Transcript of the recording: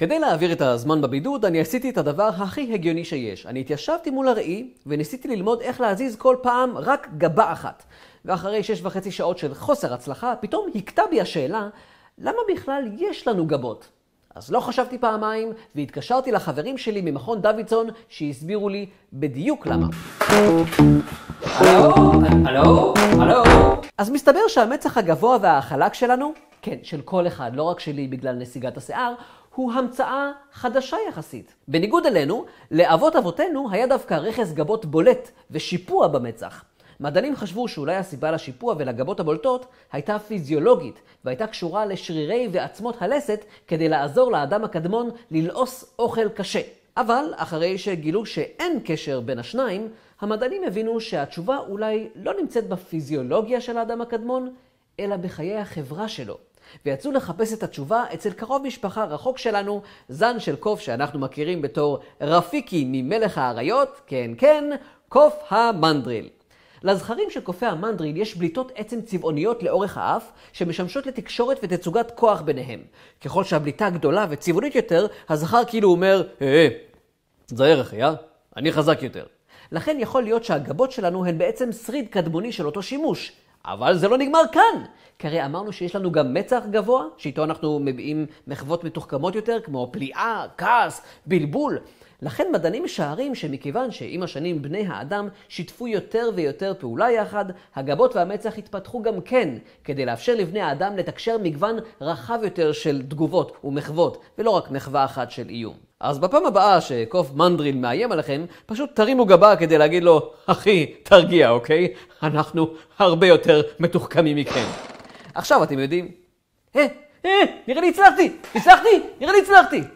כדי להעביר את הזמן בבידוד, אני עשיתי את הדבר הכי הגיוני שיש. אני התיישבתי מול הראי וניסיתי ללמוד איך להזיז כל פעם רק גבה אחת. ואחרי שש וחצי שעות של חוסר הצלחה, פתאום הכתה בי השאלה, למה בכלל יש לנו גבות? אז לא חשבתי פעמיים, והתקשרתי לחברים שלי ממכון דוידסון, שהסבירו לי בדיוק למה. הלו? הלו? הלו? אז מסתבר שהמצח הגבוה והחלק שלנו, כן, של כל אחד, לא רק שלי בגלל נסיגת השיער, הוא המצאה חדשה יחסית. בניגוד אלינו, לאבות אבותינו היה דווקא רכס גבות בולט ושיפוע במצח. מדענים חשבו שאולי הסיבה לשיפוע ולגבות הבולטות הייתה פיזיולוגית, והייתה קשורה לשרירי ועצמות הלסת כדי לעזור לאדם הקדמון ללעוס אוכל קשה. אבל אחרי שגילו שאין קשר בין השניים, המדענים הבינו שהתשובה אולי לא נמצאת בפיזיולוגיה של האדם הקדמון, אלא בחיי החברה שלו. ויצאו לחפש את התשובה אצל קרוב משפחה רחוק שלנו, זן של קוף שאנחנו מכירים בתור רפיקי ממלך האריות, כן כן, קוף המנדריל. לזכרים של קופי המנדריל יש בליטות עצם צבעוניות לאורך האף, שמשמשות לתקשורת ותצוגת כוח ביניהם. ככל שהבליטה גדולה וצבעונית יותר, הזכר כאילו אומר, היי, אה, תזהר אה, ערך, יא? אני חזק יותר. לכן יכול להיות שהגבות שלנו הן בעצם שריד קדמוני של אותו שימוש, אבל זה לא נגמר כאן. כי הרי אמרנו שיש לנו גם מצח גבוה, שאיתו אנחנו מביעים מחוות מתוחכמות יותר, כמו פליאה, כעס, בלבול. לכן מדענים משערים שמכיוון שעם השנים בני האדם שיתפו יותר ויותר פעולה יחד, הגבות והמצח התפתחו גם כן, כדי לאפשר לבני האדם לתקשר מגוון רחב יותר של תגובות ומחוות, ולא רק מחווה אחת של איום. אז בפעם הבאה שקוף מנדריל מאיים עליכם, פשוט תרימו גבה כדי להגיד לו, אחי, תרגיע, אוקיי? אנחנו הרבה יותר מתוחכמים מכם. עכשיו אתם יודעים. אה, אה, נראה לי הצלחתי! הצלחתי? נראה לי הצלחתי!